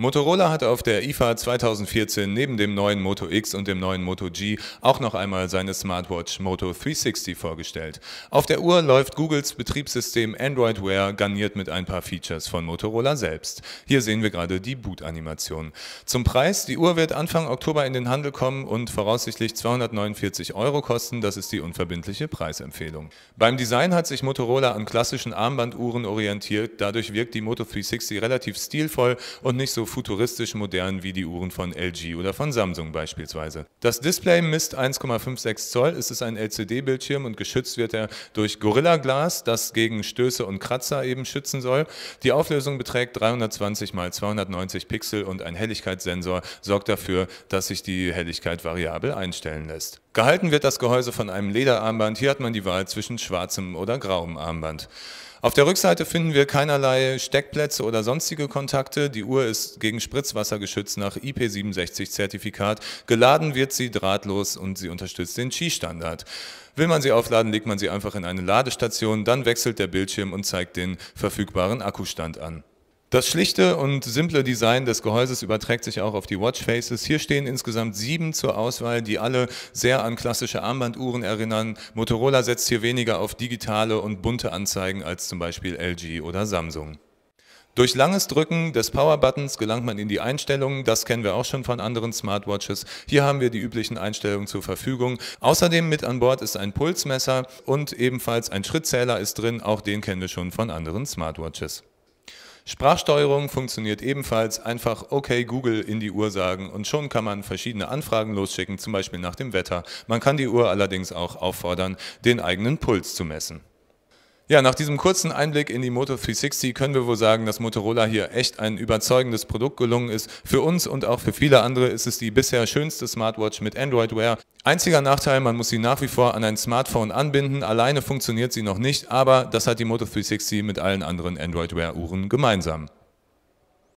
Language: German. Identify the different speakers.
Speaker 1: Motorola hat auf der IFA 2014 neben dem neuen Moto X und dem neuen Moto G auch noch einmal seine Smartwatch Moto 360 vorgestellt. Auf der Uhr läuft Googles Betriebssystem Android Wear garniert mit ein paar Features von Motorola selbst. Hier sehen wir gerade die Boot-Animation. Zum Preis, die Uhr wird Anfang Oktober in den Handel kommen und voraussichtlich 249 Euro kosten, das ist die unverbindliche Preisempfehlung. Beim Design hat sich Motorola an klassischen Armbanduhren orientiert, dadurch wirkt die Moto 360 relativ stilvoll und nicht so futuristisch modern wie die Uhren von LG oder von Samsung beispielsweise. Das Display misst 1,56 Zoll, es ist ein LCD-Bildschirm und geschützt wird er durch Gorilla glas das gegen Stöße und Kratzer eben schützen soll. Die Auflösung beträgt 320 x 290 Pixel und ein Helligkeitssensor sorgt dafür, dass sich die Helligkeit variabel einstellen lässt. Gehalten wird das Gehäuse von einem Lederarmband. Hier hat man die Wahl zwischen schwarzem oder grauem Armband. Auf der Rückseite finden wir keinerlei Steckplätze oder sonstige Kontakte. Die Uhr ist gegen Spritzwasser geschützt nach IP67-Zertifikat. Geladen wird sie drahtlos und sie unterstützt den Ski-Standard. Will man sie aufladen, legt man sie einfach in eine Ladestation, dann wechselt der Bildschirm und zeigt den verfügbaren Akkustand an. Das schlichte und simple Design des Gehäuses überträgt sich auch auf die Watchfaces. Hier stehen insgesamt sieben zur Auswahl, die alle sehr an klassische Armbanduhren erinnern. Motorola setzt hier weniger auf digitale und bunte Anzeigen als zum Beispiel LG oder Samsung. Durch langes Drücken des Power-Buttons gelangt man in die Einstellungen. Das kennen wir auch schon von anderen Smartwatches. Hier haben wir die üblichen Einstellungen zur Verfügung. Außerdem mit an Bord ist ein Pulsmesser und ebenfalls ein Schrittzähler ist drin. Auch den kennen wir schon von anderen Smartwatches. Sprachsteuerung funktioniert ebenfalls. Einfach okay Google in die Uhr sagen und schon kann man verschiedene Anfragen losschicken, zum Beispiel nach dem Wetter. Man kann die Uhr allerdings auch auffordern, den eigenen Puls zu messen. Ja, nach diesem kurzen Einblick in die Moto 360 können wir wohl sagen, dass Motorola hier echt ein überzeugendes Produkt gelungen ist. Für uns und auch für viele andere ist es die bisher schönste Smartwatch mit Android Wear. Einziger Nachteil, man muss sie nach wie vor an ein Smartphone anbinden. Alleine funktioniert sie noch nicht, aber das hat die Moto 360 mit allen anderen Android Wear Uhren gemeinsam.